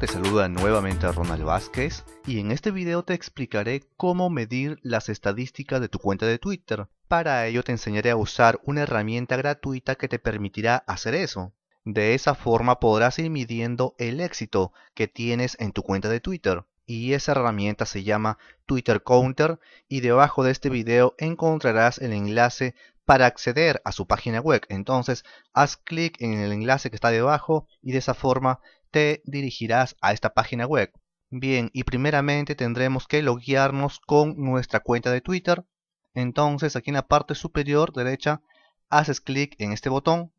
te saluda nuevamente Ronald Vázquez y en este video te explicaré cómo medir las estadísticas de tu cuenta de Twitter. Para ello te enseñaré a usar una herramienta gratuita que te permitirá hacer eso. De esa forma podrás ir midiendo el éxito que tienes en tu cuenta de Twitter. Y esa herramienta se llama Twitter Counter y debajo de este video encontrarás el enlace para acceder a su página web. Entonces, haz clic en el enlace que está debajo y de esa forma te dirigirás a esta página web. Bien, y primeramente tendremos que loguearnos con nuestra cuenta de Twitter. Entonces aquí en la parte superior derecha haces clic en este botón,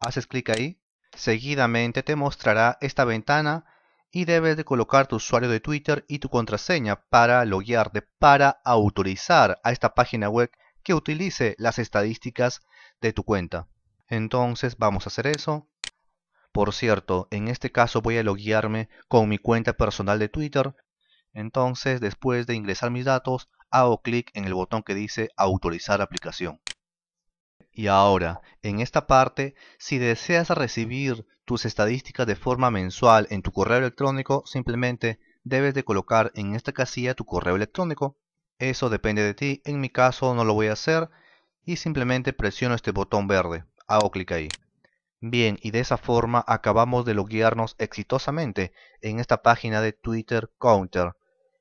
haces clic ahí, seguidamente te mostrará esta ventana y debes de colocar tu usuario de Twitter y tu contraseña para loguearte, para autorizar a esta página web que utilice las estadísticas de tu cuenta. Entonces vamos a hacer eso. Por cierto, en este caso voy a loguearme con mi cuenta personal de Twitter. Entonces, después de ingresar mis datos, hago clic en el botón que dice autorizar aplicación. Y ahora, en esta parte, si deseas recibir tus estadísticas de forma mensual en tu correo electrónico, simplemente debes de colocar en esta casilla tu correo electrónico. Eso depende de ti, en mi caso no lo voy a hacer y simplemente presiono este botón verde, hago clic ahí. Bien, y de esa forma acabamos de loguearnos exitosamente en esta página de Twitter Counter.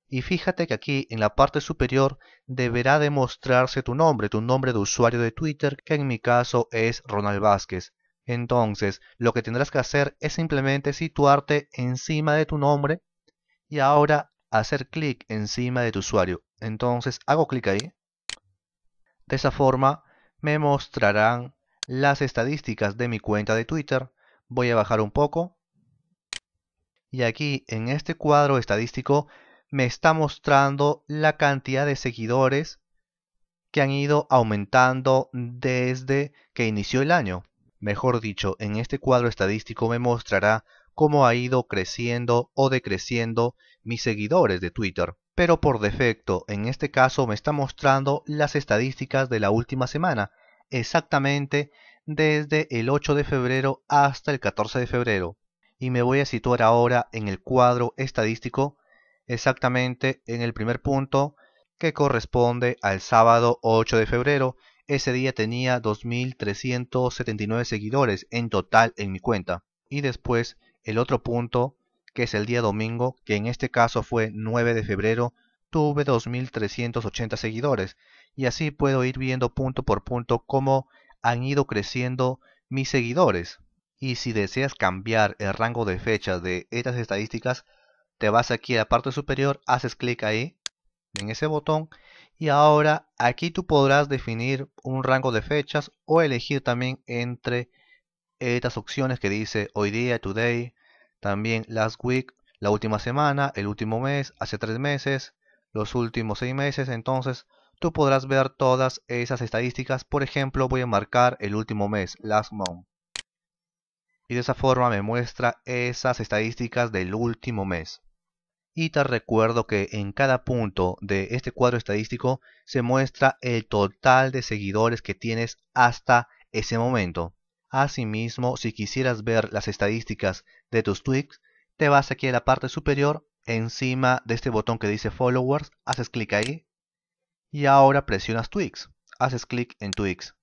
Y fíjate que aquí en la parte superior deberá demostrarse tu nombre, tu nombre de usuario de Twitter, que en mi caso es Ronald Vázquez. Entonces, lo que tendrás que hacer es simplemente situarte encima de tu nombre y ahora hacer clic encima de tu usuario. Entonces, hago clic ahí. De esa forma me mostrarán las estadísticas de mi cuenta de Twitter. Voy a bajar un poco. Y aquí en este cuadro estadístico me está mostrando la cantidad de seguidores que han ido aumentando desde que inició el año. Mejor dicho, en este cuadro estadístico me mostrará cómo ha ido creciendo o decreciendo mis seguidores de Twitter. Pero por defecto, en este caso me está mostrando las estadísticas de la última semana, exactamente desde el 8 de febrero hasta el 14 de febrero y me voy a situar ahora en el cuadro estadístico exactamente en el primer punto que corresponde al sábado 8 de febrero. Ese día tenía 2.379 seguidores en total en mi cuenta. Y después el otro punto que es el día domingo, que en este caso fue 9 de febrero, tuve 2.380 seguidores y así puedo ir viendo punto por punto cómo han ido creciendo mis seguidores. Y si deseas cambiar el rango de fechas de estas estadísticas, te vas aquí a la parte superior, haces clic ahí, en ese botón, y ahora aquí tú podrás definir un rango de fechas o elegir también entre estas opciones que dice hoy día, today, también last week, la última semana, el último mes, hace tres meses, los últimos seis meses, entonces tú podrás ver todas esas estadísticas. Por ejemplo, voy a marcar el último mes, last month. Y de esa forma me muestra esas estadísticas del último mes. Y te recuerdo que en cada punto de este cuadro estadístico se muestra el total de seguidores que tienes hasta ese momento. Asimismo, si quisieras ver las estadísticas de tus tweets, te vas aquí a la parte superior encima de este botón que dice followers, haces clic ahí y ahora presionas Twix. Haces clic en Twix.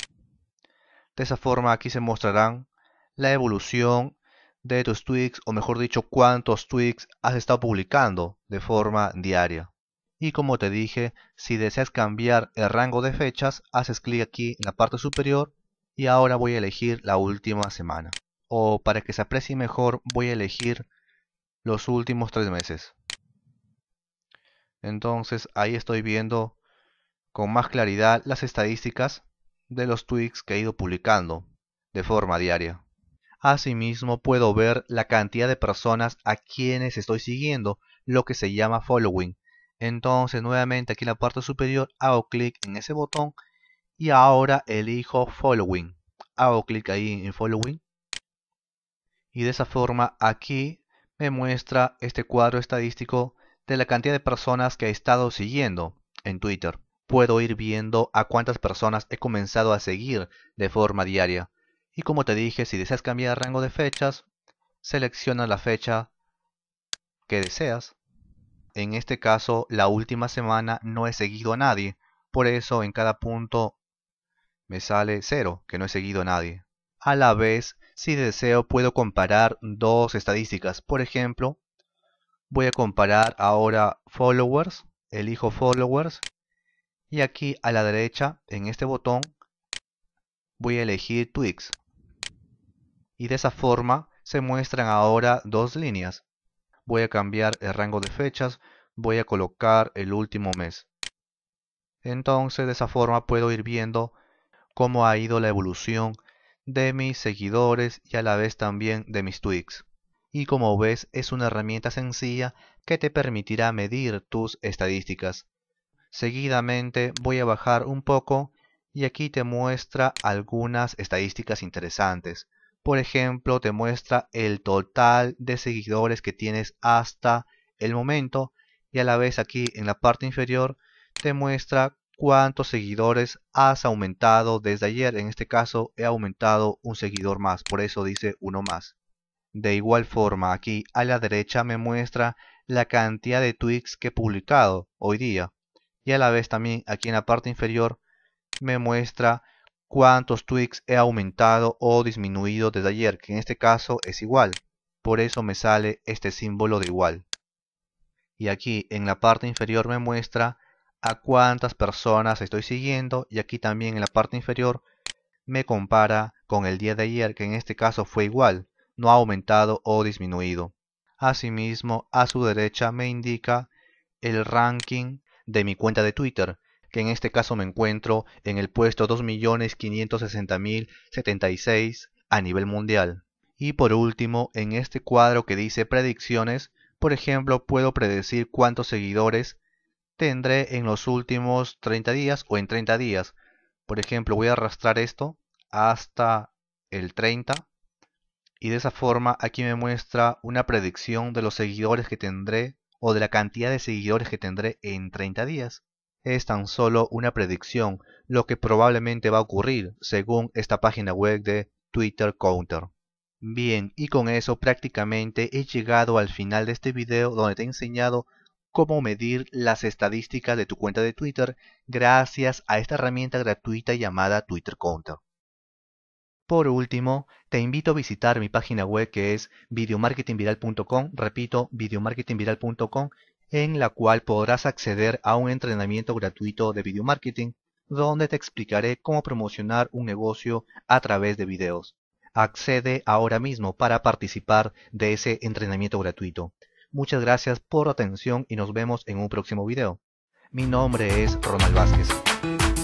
De esa forma aquí se mostrarán la evolución de tus tweaks o mejor dicho cuántos tweaks has estado publicando de forma diaria. Y como te dije, si deseas cambiar el rango de fechas, haces clic aquí en la parte superior y ahora voy a elegir la última semana. O para que se aprecie mejor, voy a elegir los últimos tres meses. Entonces ahí estoy viendo con más claridad las estadísticas de los tweets que he ido publicando de forma diaria. Asimismo puedo ver la cantidad de personas a quienes estoy siguiendo, lo que se llama following. Entonces nuevamente aquí en la parte superior hago clic en ese botón y ahora elijo following. Hago clic ahí en following y de esa forma aquí me muestra este cuadro estadístico de la cantidad de personas que he estado siguiendo en Twitter. Puedo ir viendo a cuántas personas he comenzado a seguir de forma diaria. Y como te dije, si deseas cambiar rango de fechas, selecciona la fecha que deseas. En este caso, la última semana no he seguido a nadie, por eso en cada punto me sale cero, que no he seguido a nadie. A la vez, si deseo puedo comparar dos estadísticas. Por ejemplo, voy a comparar ahora followers, elijo followers y aquí a la derecha en este botón voy a elegir tweaks. Y de esa forma se muestran ahora dos líneas. Voy a cambiar el rango de fechas, voy a colocar el último mes. Entonces de esa forma puedo ir viendo cómo ha ido la evolución de mis seguidores y a la vez también de mis tweets Y como ves es una herramienta sencilla que te permitirá medir tus estadísticas. Seguidamente voy a bajar un poco y aquí te muestra algunas estadísticas interesantes. Por ejemplo, te muestra el total de seguidores que tienes hasta el momento y a la vez aquí en la parte inferior te muestra cuántos seguidores has aumentado desde ayer. En este caso he aumentado un seguidor más, por eso dice uno más. De igual forma, aquí a la derecha me muestra la cantidad de tweets que he publicado hoy día. Y a la vez también aquí en la parte inferior me muestra cuántos tweets he aumentado o disminuido desde ayer, que en este caso es igual. Por eso me sale este símbolo de igual. Y aquí en la parte inferior me muestra a cuántas personas estoy siguiendo y aquí también en la parte inferior me compara con el día de ayer que en este caso fue igual, no ha aumentado o disminuido. Asimismo, a su derecha me indica el ranking de mi cuenta de Twitter, que en este caso me encuentro en el puesto 2.560.076 a nivel mundial. Y por último, en este cuadro que dice predicciones, por ejemplo, puedo predecir cuántos seguidores tendré en los últimos 30 días o en 30 días. Por ejemplo, voy a arrastrar esto hasta el 30 y de esa forma aquí me muestra una predicción de los seguidores que tendré o de la cantidad de seguidores que tendré en 30 días. Es tan solo una predicción, lo que probablemente va a ocurrir según esta página web de Twitter Counter. Bien, y con eso prácticamente he llegado al final de este video donde te he enseñado cómo medir las estadísticas de tu cuenta de Twitter gracias a esta herramienta gratuita llamada Twitter Counter. Por último, te invito a visitar mi página web que es videomarketingviral.com, repito, videomarketingviral.com, en la cual podrás acceder a un entrenamiento gratuito de video marketing, donde te explicaré cómo promocionar un negocio a través de videos. Accede ahora mismo para participar de ese entrenamiento gratuito. Muchas gracias por atención y nos vemos en un próximo video. Mi nombre es Ronald Vázquez.